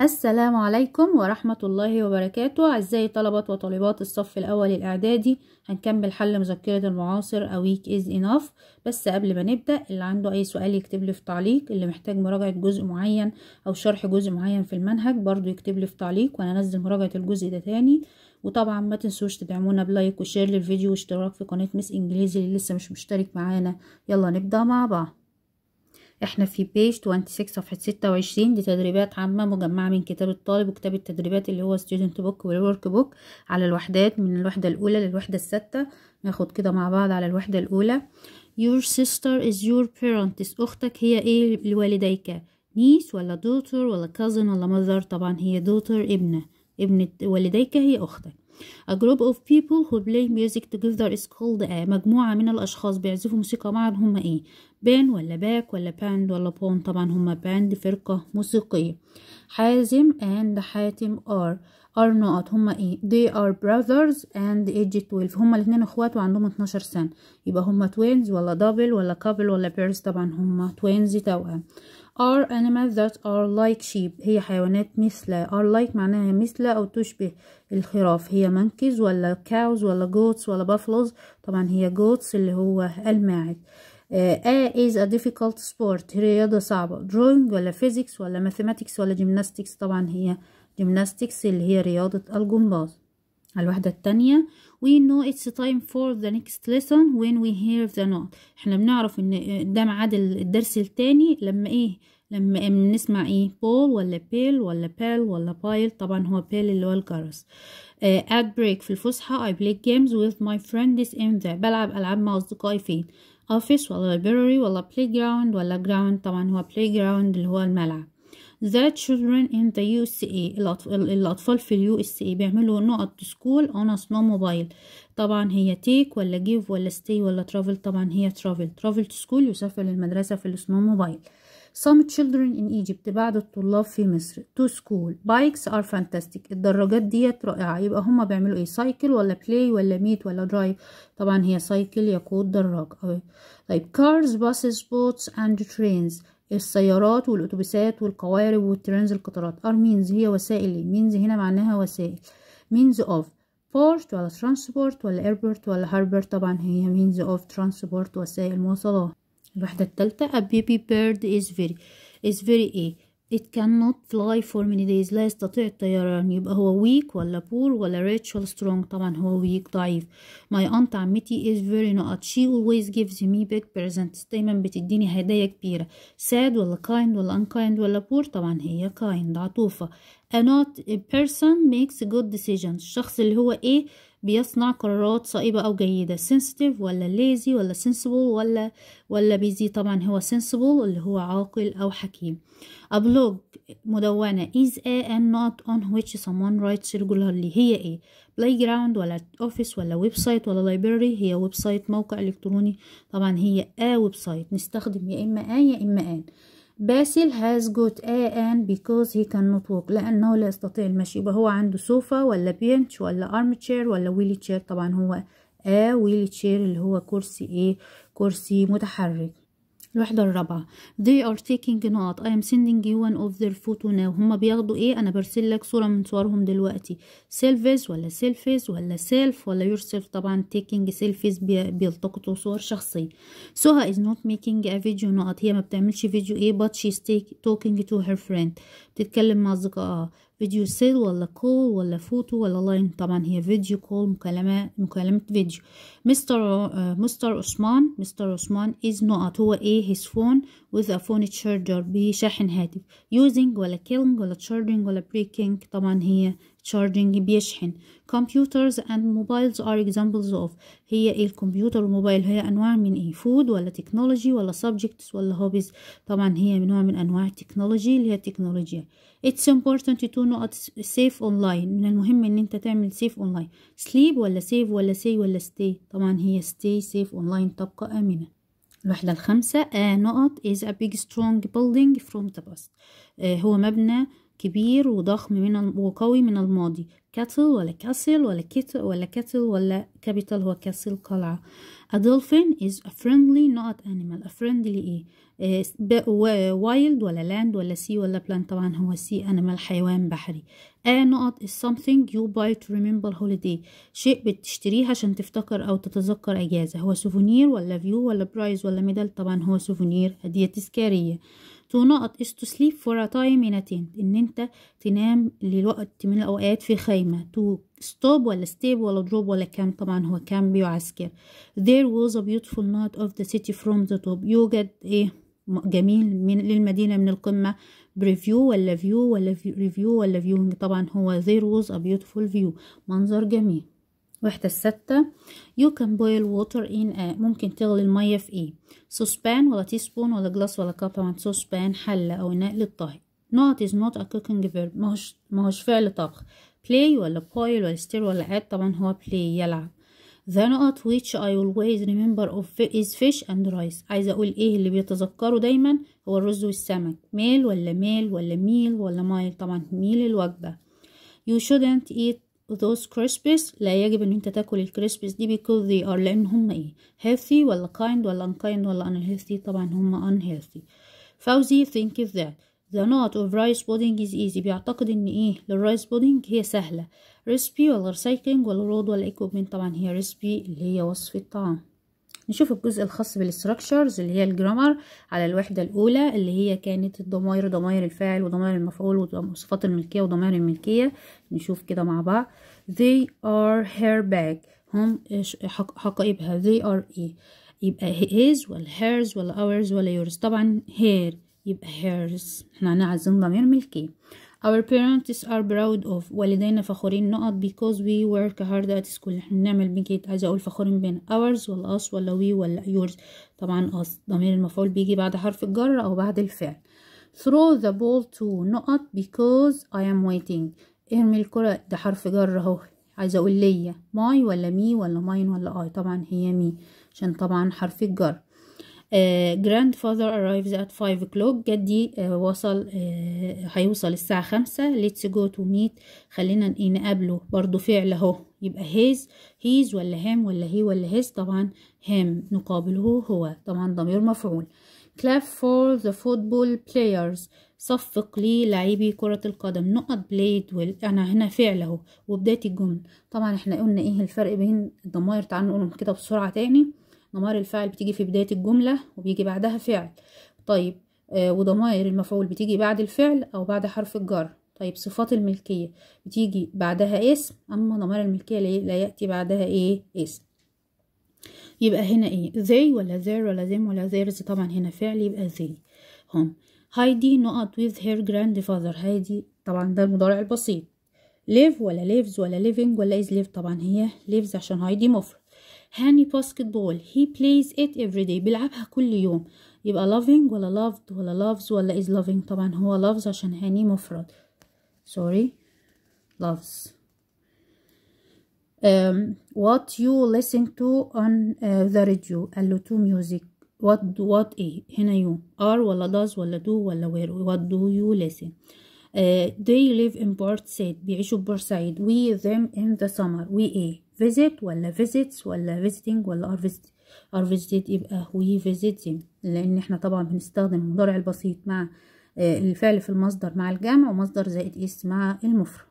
السلام عليكم ورحمة الله وبركاته أعزائي طلبة وطالبات الصف الأول الإعدادي هنكمل حل مذكرة المعاصر A week is enough بس قبل ما نبدأ اللي عنده أي سؤال يكتب لي في تعليق اللي محتاج مراجعة جزء معين أو شرح جزء معين في المنهج برضو يكتب لي في تعليق وأنا أنزل مراجعة الجزء ده تاني وطبعا ما تنسوش تدعمونا بلايك وشير للفيديو واشتراك في قناة مس إنجليزي اللي لسه مش مشترك معانا يلا نبدأ مع بعض احنا في بيج 26 صفحة 26 دي تدريبات عامة مجمعة من كتاب الطالب وكتاب التدريبات اللي هو ستودنت بوك والورك بوك على الوحدات من الوحدة الأولى للوحدة السادسة ناخد كده مع بعض على الوحدة الأولى your sister is your parents أختك هي ايه لوالديك نيس ولا دوتر ولا كازن ولا مذر طبعا هي دوتر ابنة ابنة والديك هي أختك A group of people who play music together is called a مجموعة من الأشخاص بيعزفوا موسيقى معا هم إيه بان ولا باك ولا باند ولا بون طبعا هما باند فرقة موسيقية حازم and حاتم are are not هما ايه they are brothers and age 12 هما الاثنين اخوات وعندهم 12 سنة يبقى هما twins ولا double ولا couple ولا pairs طبعا هما twins توأم are animals that are like sheep هي حيوانات مثل are like معناها مثل أو تشبه الخراف هي monkeys ولا cows ولا goats ولا buffaloes طبعا هي goats اللي هو الماعز آه، a is a difficult sport رياضة صعبة drawing ولا physics ولا mathematics ولا gymnastics طبعا هي gymnastics اللي هي رياضة الجمباز الوحدة التانية we know it's time for the next lesson when we hear the note احنا بنعرف ان ده معاد الدرس التاني لما ايه لما بنسمع ايه بول ولا بيل ولا بال ولا بايل طبعا هو بيل اللي هو الجرس uh, آه، at break في الفسحة I play games with my friends in there بلعب ألعاب مع أصدقائي فين office ولا library ولا playground ولا ground طبعا هو playground اللي هو الملعب the children in the USA الأطفال في اليو اس اي بيعملوا نقط سكول on a snow mobile طبعا هي take ولا give ولا stay ولا travel طبعا هي travel travel to school يسافر للمدرسة في السنو موبايل Some children in Egypt بعض الطلاب في مصر to school bikes are fantastic الدراجات ديت رائعة يبقى هما بيعملوا ايه سايكل ولا بلاي ولا ميت ولا درايف طبعا هي سايكل يقود دراجة طيب cars buses boats and trains السيارات والأتوبيسات والقوارب والترينز القطارات are means هي وسائل means هنا معناها وسائل means of port ولا transport ولا airport ولا harbor طبعا هي means of transport وسائل مواصلات الوحدة التالتة a baby bird is very is very a it cannot fly for many days لا يستطيع الطيران يبقى هو weak ولا poor ولا rich ولا strong طبعا هو weak ضعيف my aunt عمتي is very not she always gives me big presents دايما بتديني هدايا كبيرة sad ولا kind ولا unkind ولا poor طبعا هي kind عطوفة a not a person makes a good decisions الشخص اللي هو ايه بيصنع قرارات صائبة أو جيدة sensitive ولا lazy ولا sensible ولا ولا بيزي طبعا هو sensible اللي هو عاقل أو حكيم a blog مدونة is a and not on which someone writes regularly هي ايه playground ولا office ولا ويب سايت ولا library هي ويب سايت موقع إلكتروني طبعا هي a ويب سايت نستخدم يا إما a يا إما an باسل has got a and because he cannot walk لأنه لا يستطيع المشي يبقى هو عنده سوفا ولا بينش ولا armchair ولا wheelchair طبعا هو a wheelchair اللي هو كرسي ايه كرسي متحرك الوحدة الرابعة they are taking not I am sending you one of their photo now هما بياخدوا ايه انا برسل لك صورة من صورهم دلوقتي selfies ولا selfies ولا self ولا yourself طبعا taking selfies بي... بيلتقطوا صور شخصية Soha is not making a video not هي ما بتعملش فيديو ايه but she's take, talking to her friend بتتكلم مع اصدقائها فيديو سيل ولا كول ولا فوتو ولا لاين طبعا هي فيديو كول مكالمة مكالمة فيديو مستر آه، مستر عثمان مستر عثمان از نقط هو ايه هيز فون وذ ا فون تشارجر بشاحن هاتف يوزنج ولا كيلنج ولا تشارجنج ولا بريكنج طبعا هي charging بيشحن computers and mobiles are examples of هي ايه الكمبيوتر والموبايل هي انواع من ايه food ولا technology ولا subjects ولا hobbies طبعا هي من نوع من انواع technology اللي هي التكنولوجيا it's important to know safe online من المهم ان انت تعمل safe online sleep ولا save ولا say ولا stay طبعا هي stay safe online تبقى امنه الوحدة الخامسة a نقط is a big strong building from the past هو مبنى كبير وضخم من وقوي من الماضي كاتل ولا كاسل ولا كتل ولا كاتل ولا كابيتال هو كاسل قلعة a dolphin is a friendly not animal a friendly ايه وايلد ولا لاند ولا سي ولا بلان طبعا هو سي animal حيوان بحري a نقط is something you buy to remember holiday شيء بتشتريه عشان تفتكر او تتذكر اجازة هو سوفونير ولا فيو ولا برايز ولا ميدال طبعا هو سوفونير هدية تذكارية تو نقط is to sleep for a time in a tent ان انت تنام لوقت من الاوقات في خيمة to stop ولا stay ولا drop ولا كام طبعا هو كام بيعسكر there was a beautiful night of the city from the top يوجد ايه جميل من للمدينة من القمة بريفيو ولا فيو ولا ريفيو ولا فيو طبعا هو there was a beautiful view منظر جميل واحدة الستة you can boil water in a ممكن تغلي المية في ايه سوسبان ولا تيسبون ولا جلاس ولا كاب طبعا سوسبان حلة أو إناء للطهي not is not a cooking verb ماهوش ماهوش فعل طبخ play ولا boil ولا stir ولا add طبعا هو play يلعب the not which I always remember of is fish and rice عايزة أقول إيه اللي بيتذكره دايما هو الرز والسمك ميل ولا ميل ولا ميل ولا مايل طبعا ميل الوجبة you shouldn't eat those crisps لا يجب ان انت تاكل الكريسبس دي because they are لان هم ايه healthy ولا kind ولا unkind ولا unhealthy طبعا هم unhealthy فوزي think of that the knot of rice pudding is easy بيعتقد ان ايه للرايس pudding هي سهلة recipe ولا recycling ولا road ولا equipment طبعا هي recipe اللي هي وصف الطعام نشوف الجزء الخاص بالستراكشرز اللي هي الجرامر على الوحدة الأولى اللي هي كانت الضمائر ضمائر الفاعل وضمائر المفعول وصفات الملكية وضمائر الملكية نشوف كده مع بعض they are her bag هم حقائبها they are ايه يبقى his ولا hers ولا ours ولا yours طبعا her يبقى hers احنا هنعزم ضمير ملكية our parents are proud of والدينا فخورين نقط because we work hard at school احنا بنعمل بنكيت عايزه اقول فخورين بين ours ولا us ولا we ولا yours طبعا us ضمير المفعول بيجي بعد حرف الجر او بعد الفعل throw the ball to نقط because I am waiting ارمي الكرة ده حرف جر اهو عايزه اقول ليا ماي ولا مي ولا ماين ولا اي طبعا هي مي عشان طبعا حرف الجر آه، grandfather arrives at 5 o'clock جدي آه، وصل آه، هيوصل الساعة خمسة let's go to meet خلينا نقابله برضو فعل اهو يبقى his his ولا him ولا he ولا his طبعا him نقابله هو طبعا ضمير مفعول clap for the football players صفق لي لعيبي كرة القدم نقط بلايد ويل أنا هنا فعل أهو وبداية الجملة طبعا احنا قلنا ايه الفرق بين الضمائر تعالوا نقولهم كده بسرعة تاني ضمائر الفعل بتيجي في بداية الجملة وبيجي بعدها فعل طيب آه وضمائر المفعول بتيجي بعد الفعل أو بعد حرف الجر طيب صفات الملكية بتيجي بعدها اسم أما ضمائر الملكية لا يأتي بعدها إيه اسم يبقى هنا إيه they ولا زير ولا them ولا theirs طبعا هنا فعل يبقى they هم هايدي نقط with her grandfather هايدي طبعا ده المضارع البسيط live ولا lives ولا living ولا is live طبعا هي lives عشان هايدي مفرد هاني باسكت بول he plays it every day بيلعبها كل يوم يبقى loving ولا loved ولا loves ولا is loving طبعا هو loves عشان هاني مفرد sorry loves um, what you listen to on uh, the radio قال له to music what what ايه هنا you are ولا does ولا do ولا where what do you listen uh, they live in Port Said بيعيشوا في بورسعيد we them in the summer we a visit ولا visits ولا visiting ولا are visited are visited يبقى we visit لان احنا طبعا بنستخدم المضارع البسيط مع آه، الفعل في المصدر مع الجمع ومصدر زائد اس مع المفرد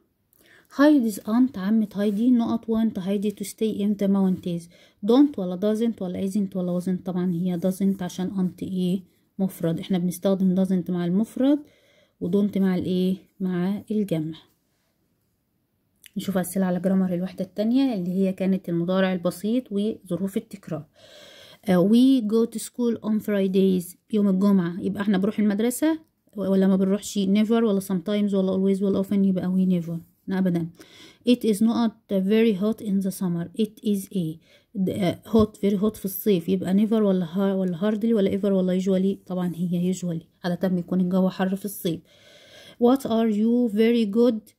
هايدز aunt عمة هايدي نقط وانت هايدي تو ستي امتى ما وانتيز دونت ولا دازنت ولا ازنت ولا وزنت طبعا هي دازنت عشان انت ايه مفرد احنا بنستخدم دازنت مع المفرد ودونت مع الايه مع الجمع نشوف أسئلة على جرامر الوحدة التانية اللي هي كانت المضارع البسيط وظروف التكرار وي جو تو سكول اون فرايدايز يوم الجمعة يبقى احنا بنروح المدرسة ولا ما بنروحش نيفر ولا sometimes ولا always ولا often يبقى وي نيفر ابدا it is not very hot in the summer it is a آه، hot very hot في الصيف يبقى never ولا ولا hardly ولا ever ولا usually طبعا هي usually عادة بيكون الجو حر في الصيف what are you very good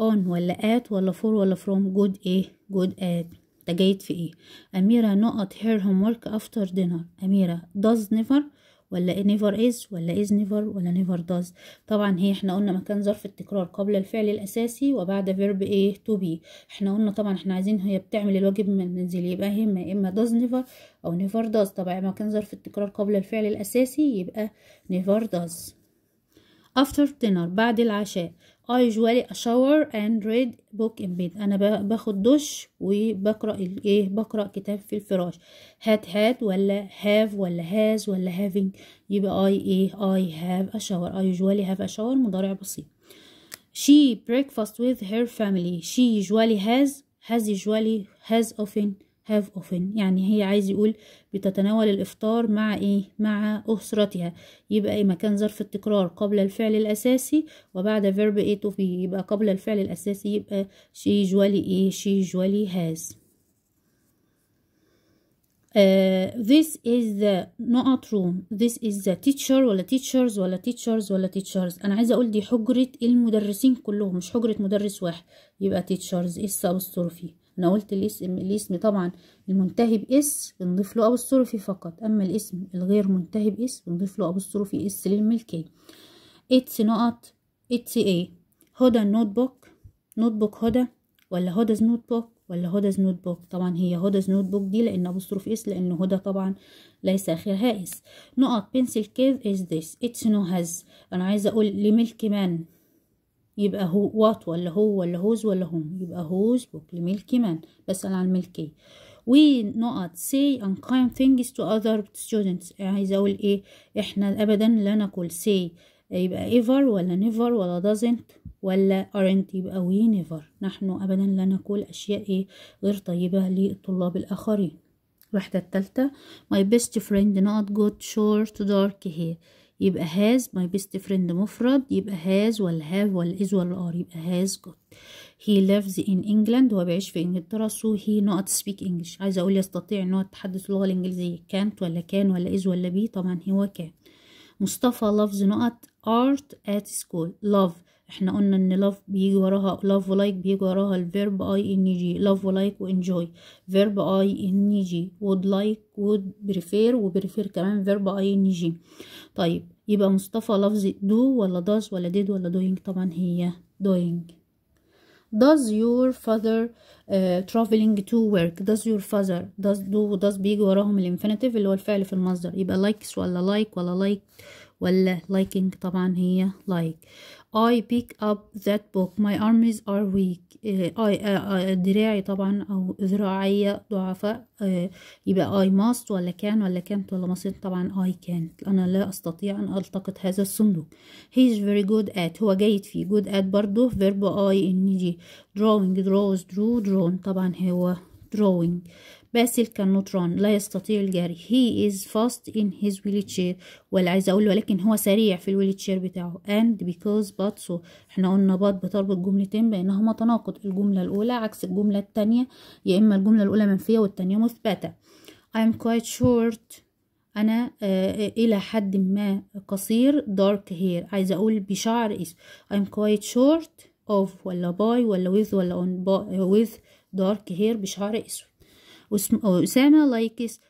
اون ولا ات ولا فور ولا فروم جود ايه جود ات انت جيد في ايه اميره نقط هير هوم ورك افتر دينر اميره داز نيفر ولا نيفر از ولا از نيفر ولا نيفر داز طبعا هي احنا قلنا مكان ظرف التكرار قبل الفعل الاساسي وبعد فيرب ايه تو بي احنا قلنا طبعا احنا عايزين هي بتعمل الواجب المنزلي يبقى هي اما اما داز نيفر او نيفر داز طبعا مكان ظرف التكرار قبل الفعل الاساسي يبقى نيفر داز after dinner بعد العشاء I usually shower and read book in bed انا باخد دش وبقرا ايه بقرا كتاب في الفراش هات هات ولا have ولا has ولا having يبقى I ايه I have a shower I usually have a shower مضارع بسيط she breakfast with her family she usually has has usually has often هاف اوفن يعني هي عايز يقول بتتناول الافطار مع ايه مع اسرتها يبقى ايه مكان ظرف التكرار قبل الفعل الاساسي وبعد فيرب ايه تو بي يبقى قبل الفعل الاساسي يبقى شي جوالي ايه شي جوالي هاز Uh, this is the not room this is the teacher ولا teachers ولا teachers ولا teachers انا عايزه اقول دي حجره المدرسين كلهم مش حجره مدرس واحد يبقى teachers ايه السبب الصرفي؟ انا قلت الاسم الاسم طبعا المنتهي باس بنضيف له ابوستروفي فقط اما الاسم الغير منتهي باس بنضيف له ابوستروفي اس للملكيه اتس نقط اتس ايه هدى النوت بوك نوت بوك هدى ولا هداز نوت بوك ولا هداز نوت بوك طبعا هي هداز نوت بوك دي لان ابوستروف اس لان هدى طبعا ليس اخرها اس نقط بنسل كيف از ذس اتس نو هاز انا عايزه اقول لملك من يبقى هو وات ولا هو ولا هوز ولا هم يبقى هوز بوك لملكي مان بسأل عن الملكية ونقط say unkind things to other students عايزة أقول إيه إحنا أبدا لا نقول say يبقى ever ولا never ولا doesn't ولا aren't يبقى we never نحن أبدا لا نقول أشياء إيه غير طيبة للطلاب الآخرين الوحدة التالتة my best friend not good short dark hair يبقى هاز ماي بيست فريند مفرد يبقى هاز ولا هاف ولا از ولا ار يبقى هاز جوت هي lives in England هو بيعيش في انجلترا سو هي نوت سبيك انجلش عايزه اقول يستطيع ان هو يتحدث اللغه الانجليزيه كانت ولا كان ولا از ولا بي طبعا هو كان مصطفى loves نقط art at school love احنا قلنا ان لاف بيجي وراها لاف ولايك بيجي وراها الفيرب اي ان جي لاف ولايك وانجوي فيرب اي ان جي وود لايك وود بريفير وبريفير كمان فيرب اي ان جي طيب يبقى مصطفى لفظ دو ولا داز ولا ديد ولا دوينج طبعا هي دوينج does your father uh, traveling to work does your father does do does بيجي وراهم الانفينيتيف اللي هو الفعل في المصدر يبقى likes ولا like ولا like ولا liking طبعا هي like I pick up that book my arms are weak I دراعي طبعا أو ذراعية ضعفاء يبقى I must ولا كان ولا كانت ولا mustn't طبعا I can't أنا لا أستطيع أن ألتقط هذا الصندوق he is very good at هو جيد فيه good at برضه verb I إن drawing draws drew drawn طبعا هو drawing باسل كالنطران لا يستطيع الجري he is fast in his wheelchair ولا عايزة أقول ولكن هو سريع في الويلتشير بتاعه and because but so احنا قلنا but بتربط جملتين بأنهما تناقض الجملة الأولى عكس الجملة التانية يا إما الجملة الأولى منفية والتانية مثبتة I'm quite short انا آه، الى حد ما قصير دارك هير عايزه اقول بشعر is I'm quite short of ولا by ولا with ولا on with دارك هير بشعر اسود وأسامة لايكس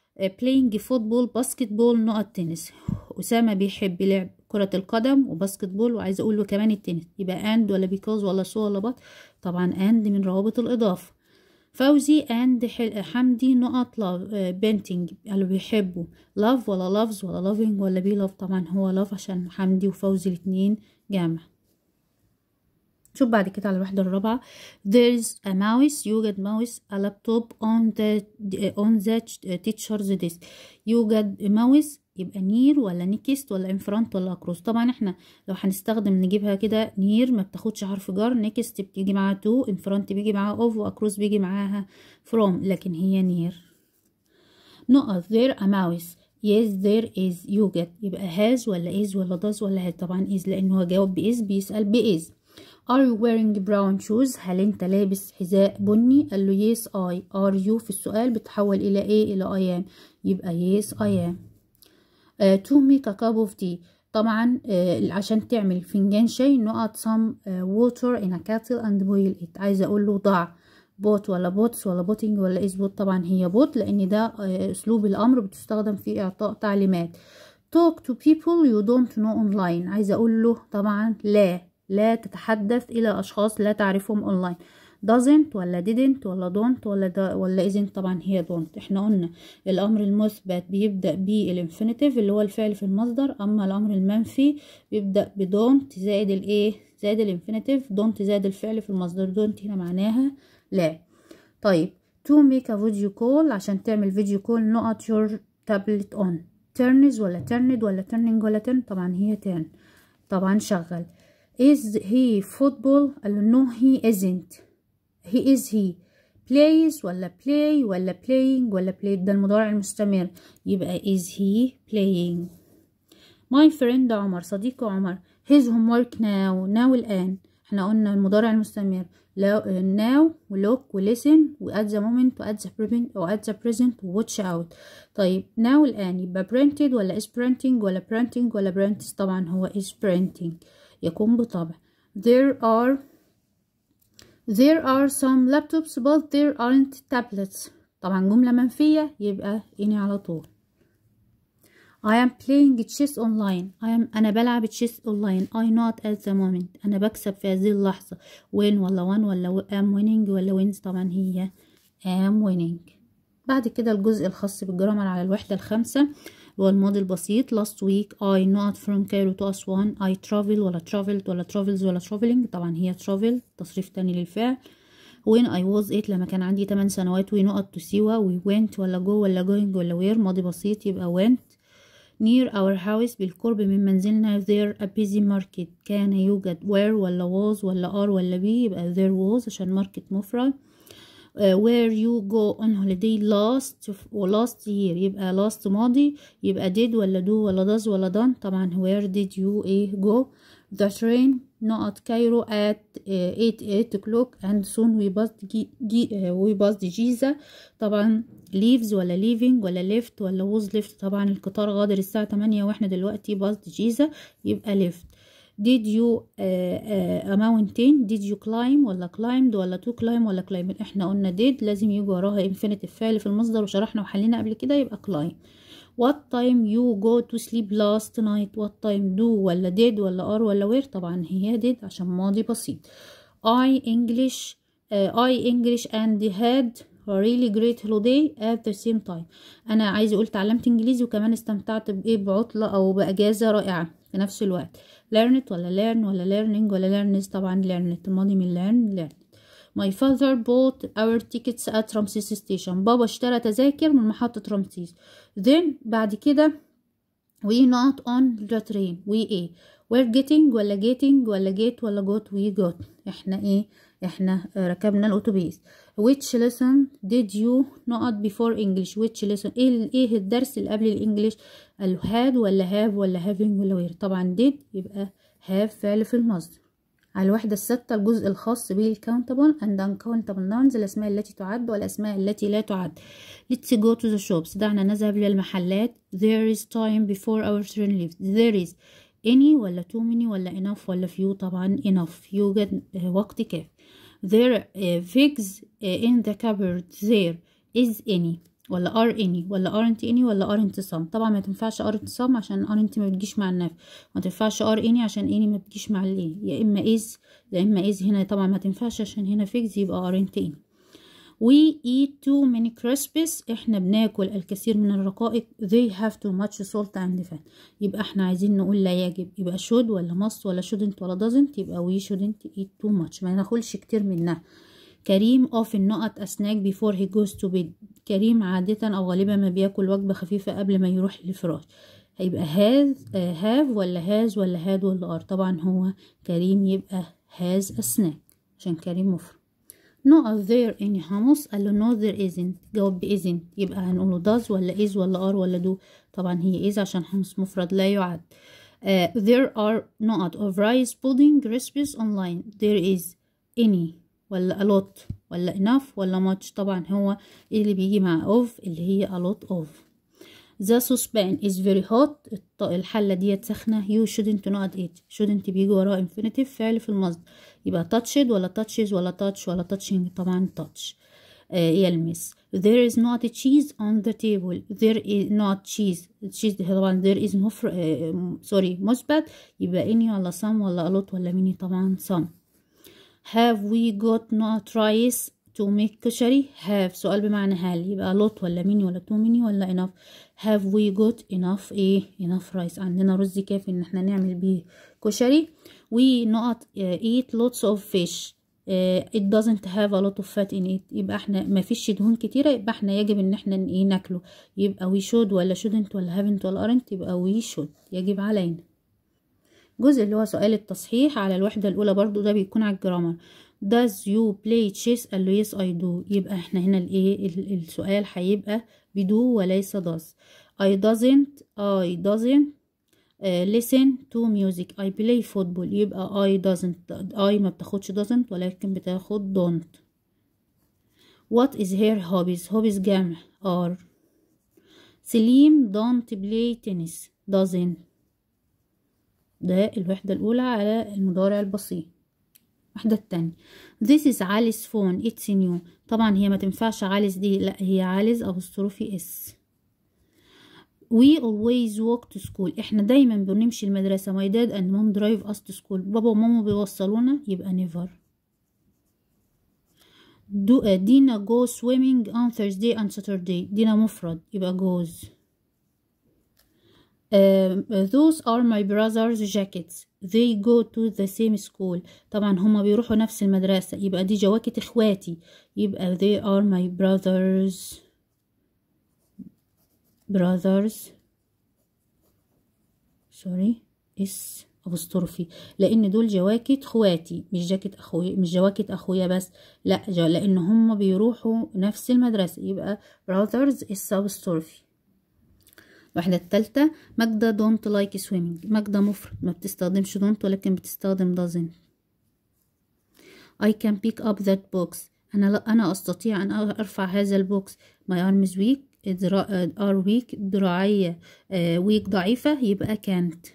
بلاينج فوتبول باسكت بول نقط تنس أسامة بيحب لعب كرة القدم وباسكت بول وعايزة أقول له كمان التنس يبقى أند ولا بيكوز ولا سو ولا بط طبعا أند من روابط الإضافة فوزي أند حمدي نقط لاف آه، بنتنج اللي بيحبه لاف love ولا لافز ولا لافينج ولا بي لاف طبعا هو لاف عشان حمدي وفوزي الاتنين جامع شوف بعد كده على الوحدة الرابعة there is a mouse يوجد ماوس a laptop on the on the teacher's desk يوجد ماوس يبقى نير ولا نيكست ولا front ولا اكروس طبعا احنا لو هنستخدم نجيبها كده نير ما بتاخدش حرف جر نيكست بتيجي معاها تو front بيجي معاها اوف واكروس بيجي معاها فروم لكن هي نير نقط there a mouse yes there is يوجد يبقى has ولا is ولا does ولا had طبعا is لان هو جاوب باز بيسأل باز Are you wearing brown shoes هل انت لابس حذاء بني قال له yes I are you في السؤال بتحول الى ايه الى I am يبقى yes I am uh, to make a cup of tea طبعا uh, عشان تعمل فنجان شاي نقط some uh, water in a kettle and boil it عايزه اقول له ضع بوت ولا بوتس ولا بوتنج ولا إيز بوت طبعا هي بوت لان ده uh, اسلوب الامر بتستخدم في اعطاء تعليمات talk to people you don't know online عايزه اقول له طبعا لا لا تتحدث إلى أشخاص لا تعرفهم أونلاين doesn't ولا didn't ولا don't ولا دا ولا إيه isn't طبعا هي don't احنا قلنا الامر المثبت بيبدا بالانفينيتيف اللي هو الفعل في المصدر اما الامر المنفي بيبدا بدونت زائد الايه زائد الانفينيتيف don't زائد الفعل في المصدر don't هنا معناها لا طيب to make a video call عشان تعمل فيديو كول not your tablet on turns ولا turned ولا turning ولا turn طبعا هي turn طبعا شغل is he football قال له no he isn't he is he plays ولا play ولا playing ولا played ده المضارع المستمر يبقى is he playing my friend عمر صديقي عمر his homework now now الآن احنا قلنا المضارع المستمر now look و listen و at the moment و at the present و at the present و watch out طيب now الآن يبقى printed ولا is printing ولا printing ولا print طبعا هو is printing يقوم بطبع there are there are some laptops but there aren't tablets طبعا جملة منفية يبقى إني على طول I am playing chess online I am أنا بلعب chess online I not at the moment أنا بكسب في هذه اللحظة when ولا one ولا am winning ولا wins طبعا هي am winning بعد كده الجزء الخاص بالجرامر على الوحدة الخامسة هو الماضي البسيط last week I not from Cairo to Aswan I travel ولا traveled ولا travels ولا traveling طبعا هي travel تصريف تاني للفعل when I was 8 لما كان عندي 8 سنوات we not to سيوة we went ولا go ولا going ولا where ماضي بسيط يبقى went near our house بالقرب من منزلنا there a busy market كان يوجد where ولا was ولا are ولا be يبقى there was عشان market مفرد where you go on holiday last و last year يبقى last ماضي يبقى did ولا do ولا does ولا done طبعا where did you ايه go the train نقط كايرو at 8 8 o'clock and soon we passed we passed جيزة طبعا leaves ولا leaving ولا left ولا was left طبعا القطار غادر الساعة 8 واحنا دلوقتي passed جيزة يبقى left did you mountain did you climb ولا climbed ولا to climb ولا climbed احنا قلنا did لازم يجي وراها infinitive فعل في المصدر وشرحنا وحلينا قبل كده يبقى climb what time you go to sleep last night what time do ولا did ولا are ولا where طبعا هي did عشان ماضي بسيط I English uh, I English and had a really great holiday at the same time انا عايز اقول اتعلمت انجليزي وكمان استمتعت بايه بعطله او باجازه رائعه في نفس الوقت learned ولا learn ولا learning ولا learns طبعا learned الماضي من learn learn My father bought our tickets at Ramses station بابا اشترى تذاكر من محطة رمسيس then بعد كده we not on the train we a we're getting ولا getting ولا get ولا got we got احنا ايه احنا ركبنا الاتوبيس which lesson did you not before english which lesson ايه ايه الدرس اللي قبل الانجليش قال had ولا have ولا having ولا where طبعا did يبقى have فعل في المصدر على الوحدة الستة الجزء الخاص بالكاونتابل and uncountable nouns الأسماء التي تعد والأسماء التي لا تعد let's go to the shops دعنا نذهب للمحلات there is time before our train leaves there is any ولا too many ولا enough ولا few طبعا enough يوجد آه، وقت كافي there figs آه، in the cupboard there is any ولا are any ولا aren't any ولا aren't some طبعا ما تنفعش aren't some عشان aren't ما بتجيش مع النف ما تنفعش are any عشان any ما بتجيش مع الاني يا اما is يا اما is هنا طبعا ما تنفعش عشان هنا figs يبقى aren't any We eat too many crisps احنا بناكل الكثير من الرقائق they have too much salt and fat يبقى احنا عايزين نقول لا يجب يبقى should ولا must ولا shouldn't ولا doesn't يبقى we shouldn't eat too much ما ناكلش كتير منها كريم often not a snack before he goes to bed كريم عادة أو غالبا ما بياكل وجبة خفيفة قبل ما يروح للفراش هيبقى هاز هاف ولا has ولا هاد ولا ار طبعا هو كريم يبقى has a snack عشان كريم مفرد no is there any hummus قال له no there isn't جاوب باذن isn't يبقى هنقوله does ولا is ولا are ولا do طبعا هي is عشان حمص مفرد لا يعد uh, there are not of rice pudding recipes online there is any ولا a lot ولا enough ولا much طبعا هو اللي بيجي مع of اللي هي a lot of the saucepan is very hot الحلة ديت سخنة you shouldn't not it shouldn't بيجي وراه infinitive فعل في المصدر يبقى touched ولا touches ولا touch ولا touching طبعا touch يلمس there is not a cheese on the table there is not cheese cheese طبعا there is مفر... آه sorry مثبت يبقى any ولا some ولا a lot ولا many طبعا some have we got not rice to make كشري have سؤال بمعنى هل يبقى a lot ولا many ولا too many ولا enough have we got enough ايه enough rice عندنا رز كافي ان احنا نعمل بيه كشري ونقط uh, eat lots of fish uh, it doesn't have a lot of fat in it يبقى احنا ما فيش دهون كتيرة يبقى احنا يجب ان احنا ايه ناكله يبقى we should ولا shouldn't ولا haven't ولا aren't يبقى we should يجب علينا الجزء اللي هو سؤال التصحيح على الوحدة الاولى برضو ده بيكون على الجرامر does you play chess قال له yes I do يبقى احنا هنا الايه السؤال هيبقى بدو وليس does I doesn't I doesn't listen to music I play football يبقى I doesn't I ما بتاخدش doesn't ولكن بتاخد don't what is her hobbies hobbies جمع are سليم don't play tennis doesn't ده الوحدة الأولى على المضارع البسيط الوحدة التانية this is Alice phone it's new طبعا هي ما تنفعش Alice دي لا هي Alice أو في اس we always walk to school احنا دايما بنمشي المدرسة my dad and mom drive us to school بابا وماما بيوصلونا يبقى never دو دينا go swimming on Thursday and Saturday دينا مفرد يبقى goes those are my brother's jackets they go to the same school طبعا هما بيروحوا نفس المدرسة يبقى دي جواكت اخواتي يبقى they are my brother's براذرز سوري اس أبوستروفي لأن دول جواكت خواتي مش جاكت أخويا مش جواكت أخويا بس لا لأن هم بيروحوا نفس المدرسة يبقى براذرز اس أبوستروفي الوحدة التالتة ماجدة دونت لايك سويمينج ماجدة مفرد ما بتستخدمش دونت ولكن بتستخدم دازن I can pick up that box أنا لا أنا أستطيع أن أرفع هذا البوكس my arm is weak ار ويك دراعية ويك ضعيفة يبقى كانت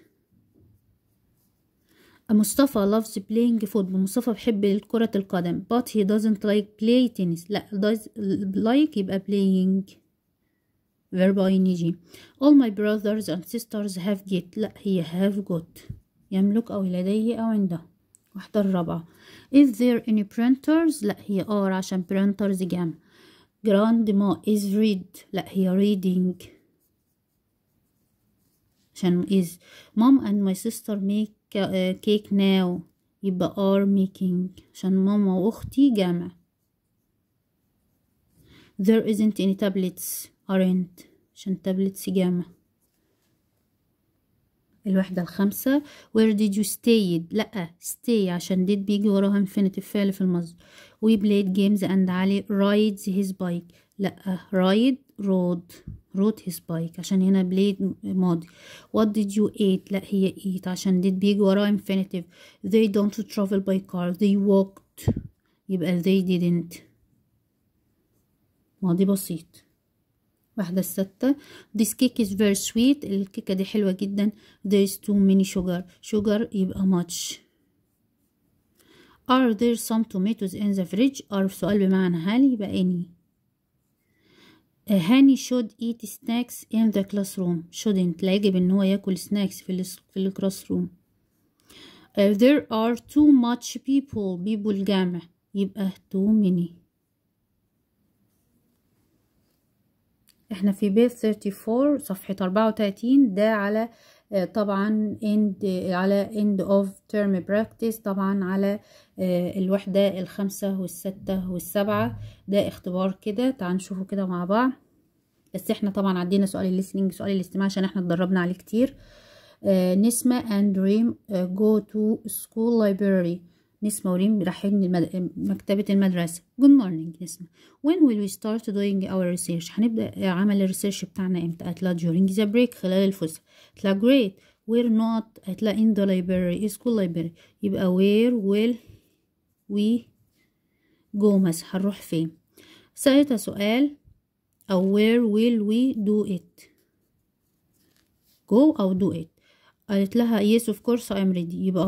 مصطفى loves playing football مصطفى بيحب كرة القدم but he doesn't like play tennis لا does like يبقى playing verb ing all my brothers and sisters have get لا هي have got يملك أو لديه أو عنده واحدة الرابعة is there any printers لا هي are عشان printers جمع grandma is read لا هي reading عشان is mom and my sister make cake now يبقى are making عشان ماما واختي جمع there isn't any tablets aren't عشان tablets جمع الوحدة الخامسة where did you stay لأ stay عشان did بيجي وراها infinitive فعل في المصدر we played games and علي rides his bike لأ ride rode rode his bike عشان هنا played ماضي what did you eat لأ هي eat عشان did بيجي وراها infinitive they don't travel by car they walked يبقى they didn't ماضي بسيط واحدة الستة this cake is very sweet الكيكة دي حلوة جدا there is too many sugar sugar يبقى much are there some tomatoes in the fridge are سؤال بمعنى هل يبقى any هاني should eat snacks in the classroom shouldn't لا يجب ان هو ياكل snacks في ال في الكلاس روم uh, there are too much people people جامع يبقى too many احنا في بيت 34 صفحة 34 ده على آه، طبعا end على end of term practice طبعا على آه، الوحدة الخمسة والستة والسبعة ده اختبار كده تعال نشوفه كده مع بعض بس احنا طبعا عدينا سؤال الليسننج سؤال الاستماع عشان احنا اتدربنا عليه كتير آه، نسمة and dream go to school library نسمة وريم رايحين المد... مكتبة المدرسة جود مورنينج نسمة when will we start doing our research هنبدأ عمل الريسيرش بتاعنا امتى هتلاقي during the break خلال الفسحة هتلاقي great were not هتلاقي in the library school library يبقى where will we go مثلا هنروح فين سألتها سؤال أو where will we do it go أو do it قالت لها yes of course I'm ready يبقى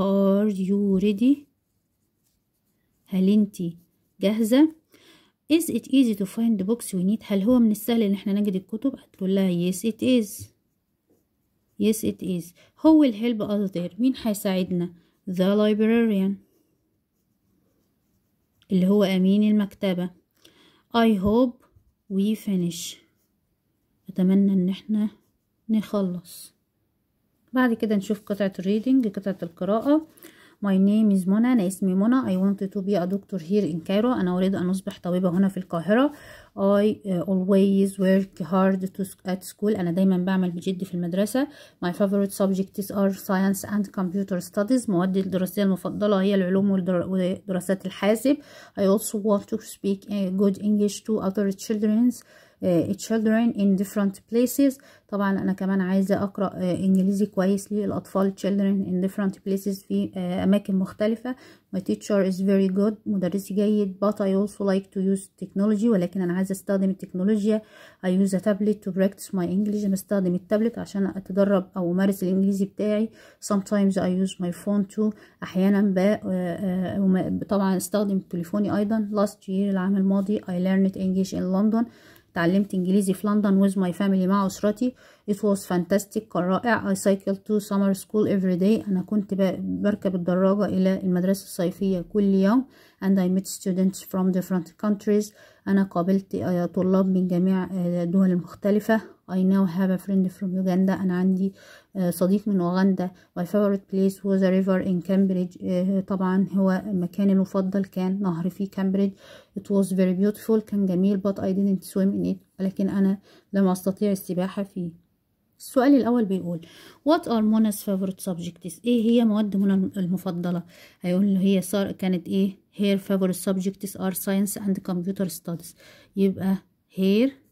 are you ready هل انت جاهزة is it easy to find the books we need هل هو من السهل ان احنا نجد الكتب هتقول لها yes it is yes it is who will help us there مين هيساعدنا the librarian اللي هو امين المكتبة I hope we finish اتمنى ان احنا نخلص بعد كده نشوف قطعة الريدنج قطعة القراءة My name is Mona. أنا اسمي منى I wanted to be a doctor here in Cairo أنا أريد أن أصبح طبيبة هنا في القاهرة I uh, always work hard to at school أنا دايما بعمل بجد في المدرسة My favorite subjects are science and computer studies موادي الدراسية المفضلة هي العلوم ودراسات الحاسب I also want to speak uh, good English to other children's children in different places طبعا انا كمان عايزه اقرا انجليزي كويس للاطفال children in different places في اماكن مختلفه my teacher is very good مدرسي جيد but I also like to use technology ولكن انا عايزه استخدم التكنولوجيا I use a tablet to practice my English انا بستخدم التابلت عشان اتدرب او امارس الانجليزي بتاعي sometimes I use my phone too احيانا ب طبعا استخدم تليفوني ايضا last year العام الماضي I learned English in London تعلمت انجليزي في لندن with my family مع اسرتي it was fantastic كان رائع I cycled to summer school every day انا كنت بركب الدراجة الى المدرسة الصيفية كل يوم and I met students from different countries انا قابلت آه، طلاب من جميع آه، الدول المختلفة I now have a friend from Uganda أنا عندي صديق من أوغندا My favorite place was a river in Cambridge طبعا هو مكاني المفضل كان نهر في كامبريدج It was very beautiful كان جميل but I didn't swim in it ولكن أنا لم أستطيع السباحة فيه السؤال الأول بيقول What are Mona's favorite subjects؟ إيه هي مواد منى المفضلة؟ هيقول له هي صار كانت إيه؟ Her favorite subjects are science and computer studies يبقى Here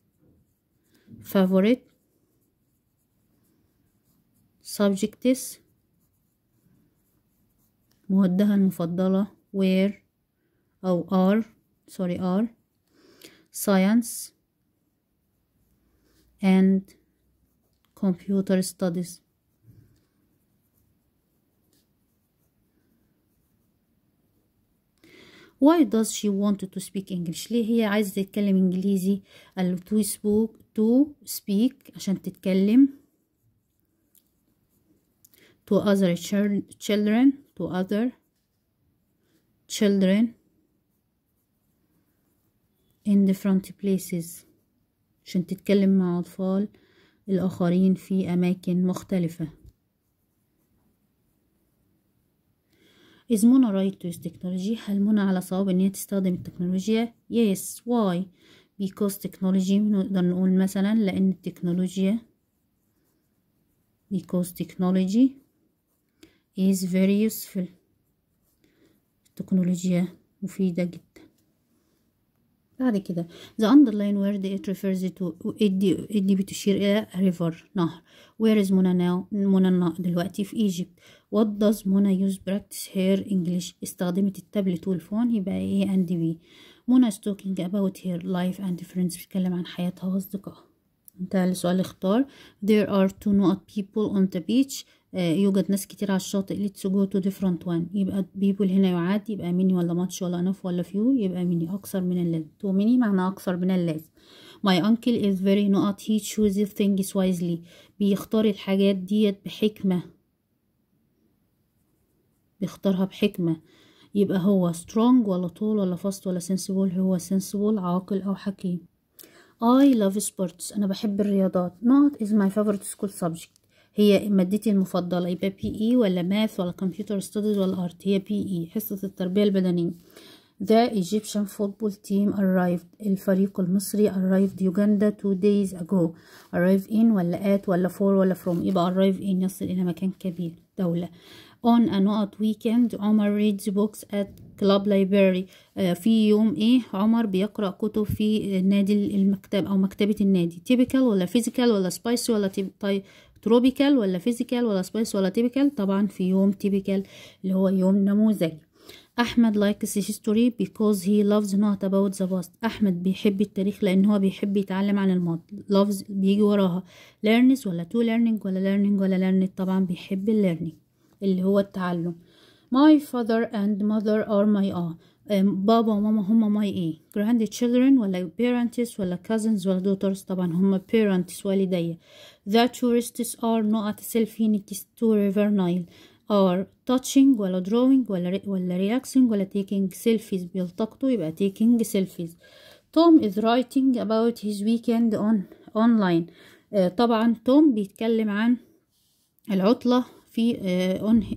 favorite subjects مهدها المفضلة where أو oh, are sorry are science and computer studies why does she want to speak English ليه هي عايزة تتكلم إنجليزي قال to to speak عشان تتكلم to other children to other children in different places عشان تتكلم مع أطفال الآخرين في أماكن مختلفة Is Mona right to use technology؟ هل منى على صواب إن هي تستخدم التكنولوجيا؟ Yes. Why؟ because technology نقدر نقول مثلا لأن التكنولوجيا because technology is very useful التكنولوجيا مفيدة جدا بعد كده the underlying word it refers to ادي ادي بتشير الى river نهر where is Mona now منى دلوقتي في Egypt what does Mona use practice her English استخدمت التابلت والفون يبقى A and B منى is talking about her life and friends بتتكلم عن حياتها وأصدقائها انتهى لسؤال اختار there are two not people on the beach آه، يوجد ناس كتير على الشاطئ let's go to different one يبقى people هنا يعاد يبقى مني ولا ماتش ولا enough ولا few يبقى مني أكثر من اللازم تو مني معنى أكثر من اللازم my uncle is very not he chooses things wisely بيختار الحاجات ديت بحكمة بيختارها بحكمة يبقى هو strong ولا طول ولا fast ولا sensible هو sensible عاقل أو حكيم I love sports أنا بحب الرياضات not is my favorite school subject هي مادتي المفضلة يبقى PE ولا math ولا computer studies ولا art هي PE حصة التربية البدنية The Egyptian football team arrived الفريق المصري arrived Uganda two days ago arrive in ولا at ولا for ولا from يبقى arrive in يصل إلى مكان كبير دولة on a not weekend عمر reads books at club library في يوم ايه عمر بيقرأ كتب في نادي المكتب او مكتبة النادي typical ولا physical ولا spicy ولا tropical ولا physical ولا spicy ولا typical طبعا في يوم typical اللي هو يوم نموذجي احمد لايكس history because he loves not about the past احمد بيحب التاريخ لان هو بيحب يتعلم عن الماضي loves بيجي وراها learns ولا to learning ولا learning ولا learning طبعا بيحب learning اللي هو التعلم my father and mother are my اه بابا وماما هما my ايه grandchildren ولا parents ولا cousins ولا daughters طبعا هما parents والدي the tourists are not self selfie to river nile are touching ولا drawing ولا ولا relaxing ولا taking selfies بيلتقطوا يبقى taking selfies Tom is writing about his weekend on online آه طبعا توم بيتكلم عن العطلة في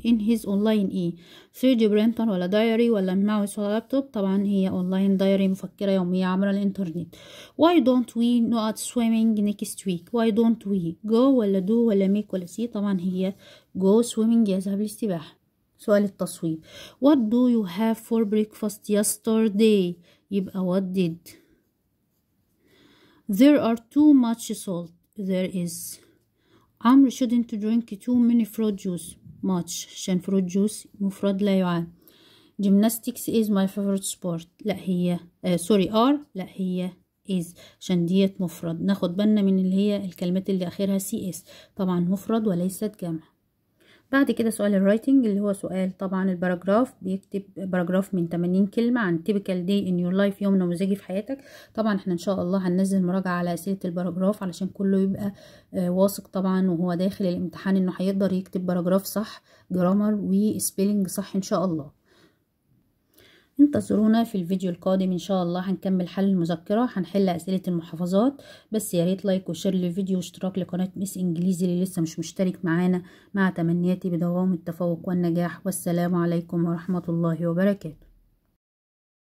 ان هيز اونلاين ايه 3 برينتر ولا دايري ولا ماوس ولا لابتوب طبعا هي اونلاين دايري مفكره يوميه عامره الانترنت why don't we not swimming next week why don't we go ولا do ولا make ولا see طبعا هي go swimming يذهب للسباحه سؤال التصويب what do you have for breakfast yesterday يبقى what did there are too much salt there is عمرو shouldn't drink too many fruit juice much عشان fruit juice مفرد لا يعان gymnastics is my favorite sport لا هي سوري آه, are لا هي is عشان ديت مفرد ناخد بالنا من اللي هي الكلمات اللي اخرها سي اس طبعا مفرد وليست جمع بعد كده سؤال الرايتنج اللي هو سؤال طبعا الباراجراف بيكتب باراجراف من 80 كلمة عن تيبيكال داي ان يور لايف يوم نموذجي في حياتك طبعا احنا ان شاء الله هننزل مراجعة على أسئلة الباراجراف علشان كله يبقى آه، واثق طبعا وهو داخل الامتحان انه هيقدر يكتب باراجراف صح جرامر وسبيلنج صح ان شاء الله انتظرونا في الفيديو القادم ان شاء الله هنكمل حل المذكره هنحل اسئله المحافظات بس يا ريت لايك وشير للفيديو واشتراك لقناه مس انجليزي اللي لسه مش مشترك معانا مع تمنياتي بدوام التفوق والنجاح والسلام عليكم ورحمه الله وبركاته